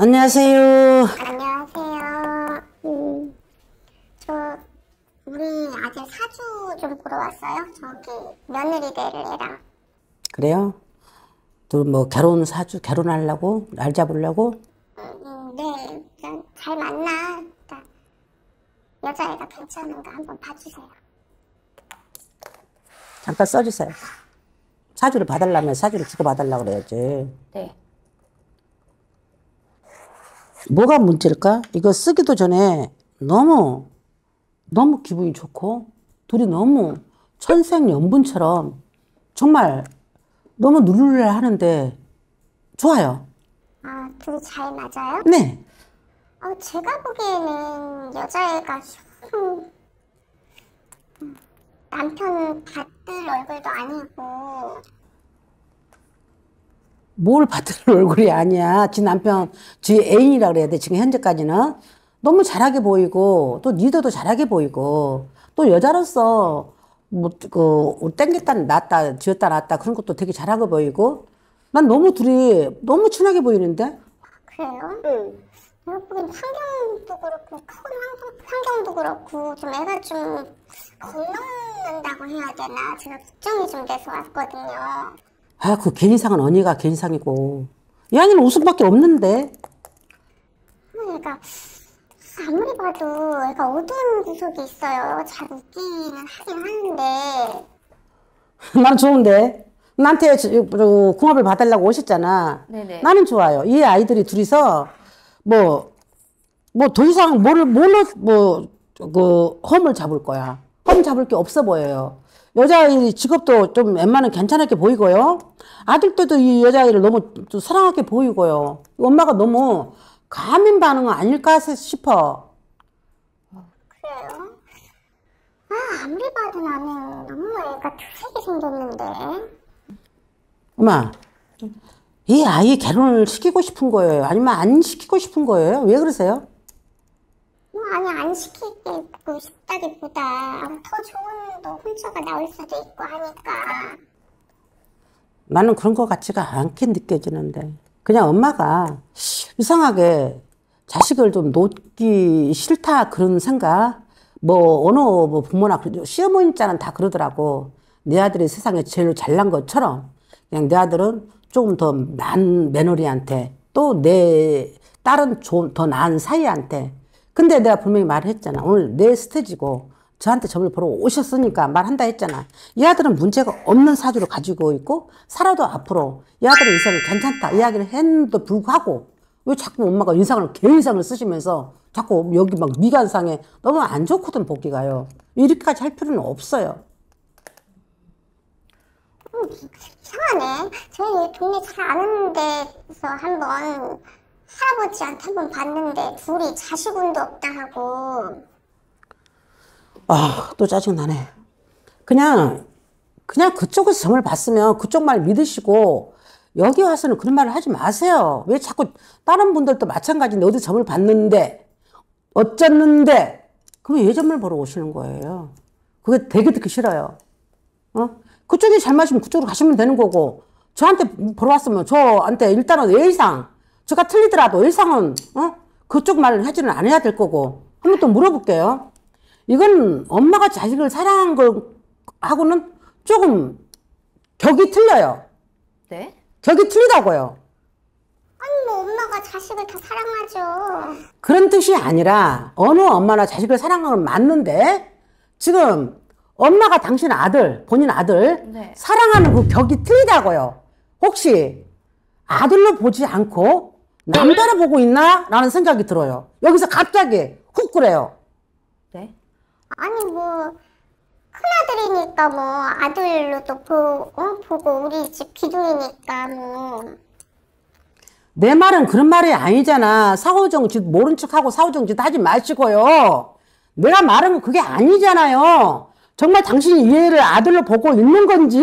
안녕하세요. 안녕하세요. 음, 저 우리 아들 사주 좀 보러 왔어요. 저기 며느리 될 애랑. 그래요? 또뭐 결혼 사주 결혼하려고 날 잡으려고? 음, 네, 잘 만나. 여자애가 괜찮은가 한번 봐주세요. 잠깐 써주세요. 사주를 봐달라면 사주를 주고 봐달라 그래야지. 네. 뭐가 문제일까? 이거 쓰기도 전에 너무 너무 기분이 좋고 둘이 너무 천생연분처럼 정말 너무 누를래 하는데 좋아요. 아, 둘이 잘 맞아요? 네. 어, 제가 보기에는 여자애가 음, 남편 받들 얼굴도 아니고 뭘 받는 얼굴이 아니야. 지 남편, 지 애인이라 그래야 돼. 지금 현재까지는. 너무 잘하게 보이고, 또 리더도 잘하게 보이고, 또 여자로서, 뭐, 그, 땡겼다, 놨다, 지었다, 놨다, 그런 것도 되게 잘하게 보이고, 난 너무 둘이 너무 친하게 보이는데? 그래요? 응. 내가 보 환경도 그렇고, 커 환경, 도 그렇고, 좀 애가 좀 겁먹는다고 해야 되나? 제가 걱정이 좀 돼서 왔거든요. 아, 그 개인상은 언니가 개인상이고. 이한이는 우밖에 없는데. 그러니까 아무리 봐도 애가 어두운 구석이 있어요. 잘 웃기는 하긴 하는데. 난 좋은데. 나한테 궁합을 봐달라고 오셨잖아. 네네. 나는 좋아요. 이 아이들이 둘이서 뭐, 뭐더 이상 뭐 뭘로 뭐, 그, 험을 잡을 거야. 껌 잡을 게 없어 보여요. 여자아이 직업도 좀웬만하 괜찮게 보이고요. 아들들도 이 여자아이를 너무 사랑하게 보이고요. 엄마가 너무 감민 반응 아닐까 싶어. 그래요? 아, 아무리 봐도 나는 너무 애가 두색이 생겼는데. 엄마, 이 아이 결혼을 시키고 싶은 거예요? 아니면 안 시키고 싶은 거예요? 왜 그러세요? 안 시키고 싶다기보다 더 좋은 또 혼처가 나올 수도 있고 하니까 나는 그런 것 같지가 않게 느껴지는데 그냥 엄마가 이상하게 자식을 좀 놓기 싫다 그런 생각 뭐 어느 뭐 부모나 시어머니자는 다 그러더라고 내 아들이 세상에 제일 잘난 것처럼 그냥 내 아들은 조금 더난 며느리한테 또 내 딸은 좀더 나은 사이한테 근데 내가 분명히 말했잖아. 오늘 내 스테지고 저한테 점을 보러 오셨으니까 말한다 했잖아. 이 아들은 문제가 없는 사주를 가지고 있고 살아도 앞으로 이 아들은 인상이 괜찮다 이야기를 했는데도 불구하고 왜 자꾸 엄마가 인상을 개인상을 쓰시면서 자꾸 여기 막 미간상에 너무 안 좋거든 보기가요. 이렇게까지 할 필요는 없어요. 음, 이상하네. 저희 동네 잘 아는 데서 한번 할아버지한테 한 번 봤는데 둘이 자식운도 없다 하고 아 또 짜증나네 그냥 그냥 그쪽에서 점을 봤으면 그쪽 말 믿으시고 여기 와서는 그런 말을 하지 마세요 왜 자꾸 다른 분들도 마찬가지인데 어디 점을 봤는데 어쨌는데 그러면 왜 점을 보러 오시는 거예요 그게 되게 듣기 싫어요 어? 그쪽이 잘 맞으면 그쪽으로 가시면 되는 거고 저한테 보러 왔으면 저한테 일단은 예의상 제가 틀리더라도 일상은 어? 그쪽 말을 하지는 않아야 될 거고 한번 또 물어볼게요. 이건 엄마가 자식을 사랑한 걸 하고는 조금 격이 틀려요. 네? 격이 틀리다고요. 아니 뭐 엄마가 자식을 다 사랑하죠. 그런 뜻이 아니라 어느 엄마나 자식을 사랑하는 건 맞는데 지금 엄마가 당신 아들, 본인 아들 네. 사랑하는 그 격이 틀리다고요. 혹시 아들로 보지 않고 남자를 보고 있나? 라는 생각이 들어요. 여기서 갑자기 훅 그래요. 네? 아니 뭐 큰아들이니까 뭐 아들로 또 보, 어? 보고 우리 집 기둥이니까 뭐. 내 말은 그런 말이 아니잖아. 사후정짓 모른 척하고 사후정짓 하지 마시고요. 내가 말한 건 그게 아니잖아요. 정말 당신이 얘를 아들로 보고 있는 건지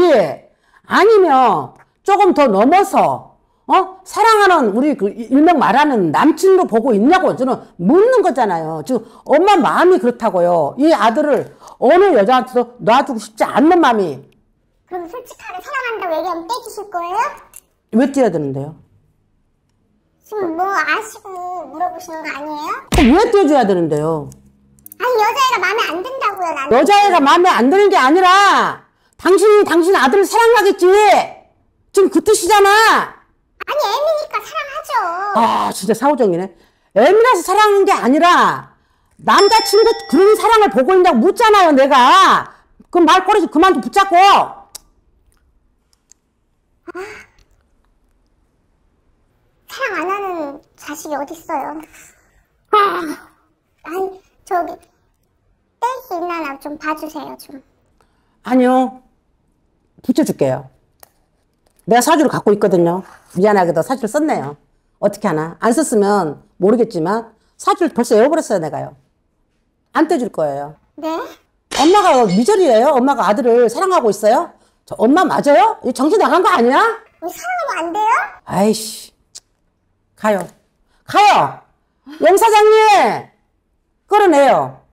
아니면 조금 더 넘어서 어? 사랑하는 우리 그 일명 말하는 남친도 보고 있냐고 저는 묻는 거잖아요. 지금 엄마 마음이 그렇다고요. 이 아들을 어느 여자한테도 놔두고 싶지 않는 마음이. 그럼 솔직하게 사랑한다고 얘기하면 떼지실 거예요? 왜 떼야 되는데요? 지금 뭐 아시고 물어보시는 거 아니에요? 그럼 왜 떼줘야 되는데요? 아니 여자애가 마음에 안 든다고요 나는. 여자애가 마음에 안 드는 게 아니라 당신이 당신 아들을 사랑하겠지. 지금 그 뜻이잖아. 아니 애미니까 사랑하죠. 아 진짜 사오정이네. 애미라서 사랑하는 게 아니라 남자친구 그런 사랑을 보고 있냐고 묻잖아요 내가. 그럼 말꼬리 좀 그만 좀 붙잡고. 아, 사랑 안 하는 자식이 어딨어요. 아, 아니 저기 뗄수 있나좀 봐주세요 좀. 아니요. 붙여줄게요. 내가 사주를 갖고 있거든요. 미안하게도 사주를 썼네요. 어떻게 하나. 안 썼으면 모르겠지만 사주를 벌써 외워버렸어요, 내가요. 안 떼줄 거예요. 네? 엄마가 미절이에요? 엄마가 아들을 사랑하고 있어요? 저 엄마 맞아요? 정신 나간 거 아니야? 왜 뭐 사랑하면 안 돼요? 아이씨. 가요. 가요! 영사장님! 끌어내요.